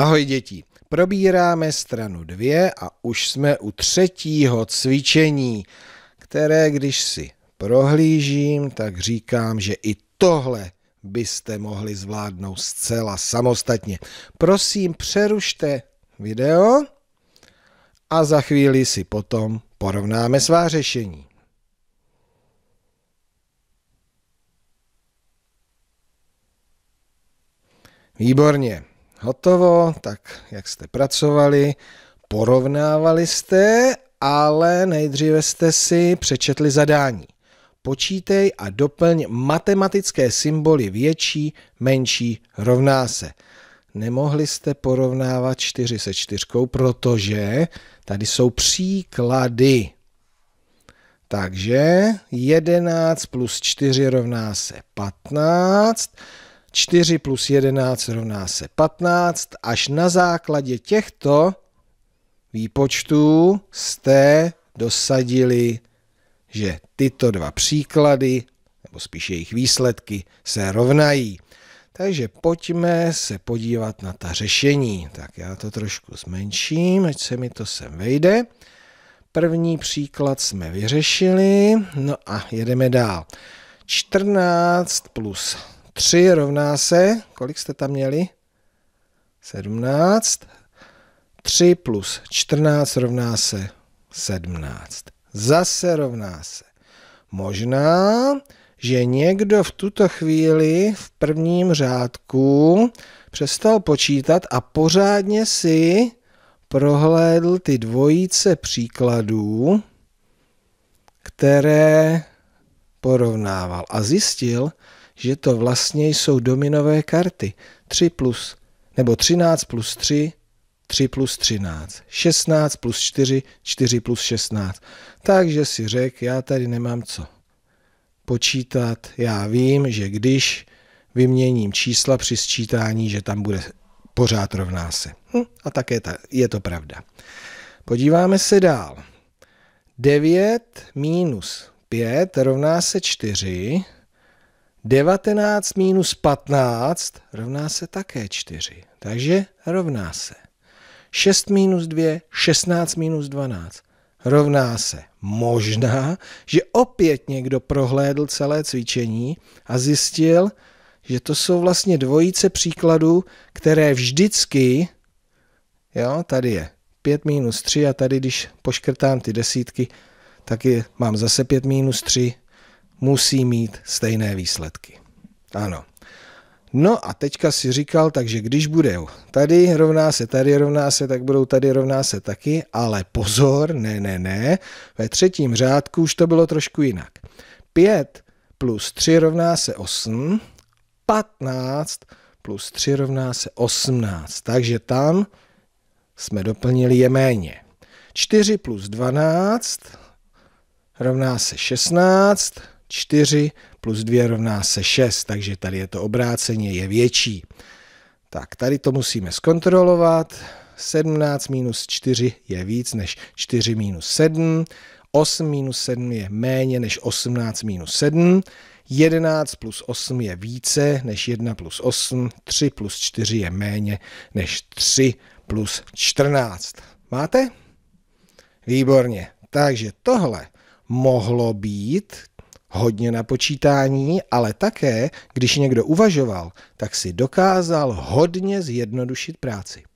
Ahoj děti, probíráme stranu dvě a už jsme u třetího cvičení, které když si prohlížím, tak říkám, že i tohle byste mohli zvládnout zcela samostatně. Prosím, přerušte video a za chvíli si potom porovnáme svá řešení. Výborně hotovo, tak jak jste pracovali, porovnávali jste, ale nejdříve jste si přečetli zadání. Počítej a doplň matematické symboly větší, menší, rovná se. Nemohli jste porovnávat 4 se 4, protože tady jsou příklady. Takže 11 plus 4 rovná se 15, 4 plus 11 rovná se 15. Až na základě těchto výpočtů jste dosadili, že tyto dva příklady, nebo spíš jejich výsledky, se rovnají. Takže pojďme se podívat na ta řešení. Tak já to trošku zmenším, ať se mi to sem vejde. První příklad jsme vyřešili, no a jedeme dál. 14 plus 3 rovná se, kolik jste tam měli? 17. 3 plus 14 rovná se 17. Zase rovná se. Možná, že někdo v tuto chvíli v prvním řádku přestal počítat a pořádně si prohlédl ty dvojice příkladů, které porovnával a zjistil, že to vlastně jsou dominové karty. 3 plus, nebo 13 plus 3, 3 plus 13, 16 plus 4, 4 plus 16. Takže si řek, já tady nemám co počítat, já vím, že když vyměním čísla při sčítání, že tam bude pořád rovná se. Hm, a také ta, je to pravda. Podíváme se dál. 9 minus 5 rovná se 4. 19 minus 15 rovná se také 4, takže rovná se. 6 minus 2, 16 minus 12 rovná se. Možná, že opět někdo prohlédl celé cvičení a zjistil, že to jsou vlastně dvojice příkladů, které vždycky, jo, tady je 5 minus 3 a tady, když poškrtám ty desítky, tak je, mám zase 5 minus 3 musí mít stejné výsledky. Ano. No a teďka si říkal, takže když bude tady rovná se, tady rovná se, tak budou tady rovná se taky, ale pozor, ne, ne, ne, ve třetím řádku už to bylo trošku jinak. 5 plus 3 rovná se 8, 15 plus 3 rovná se 18, takže tam jsme doplnili je méně. 4 plus 12 rovná se 16, 4 plus 2 rovná se 6, takže tady je to obráceně, je větší. Tak tady to musíme zkontrolovat. 17 minus 4 je víc než 4 minus 7. 8 minus 7 je méně než 18 minus 7. 11 plus 8 je více než 1 plus 8. 3 plus 4 je méně než 3 plus 14. Máte? Výborně. Takže tohle mohlo být hodně na počítání, ale také, když někdo uvažoval, tak si dokázal hodně zjednodušit práci.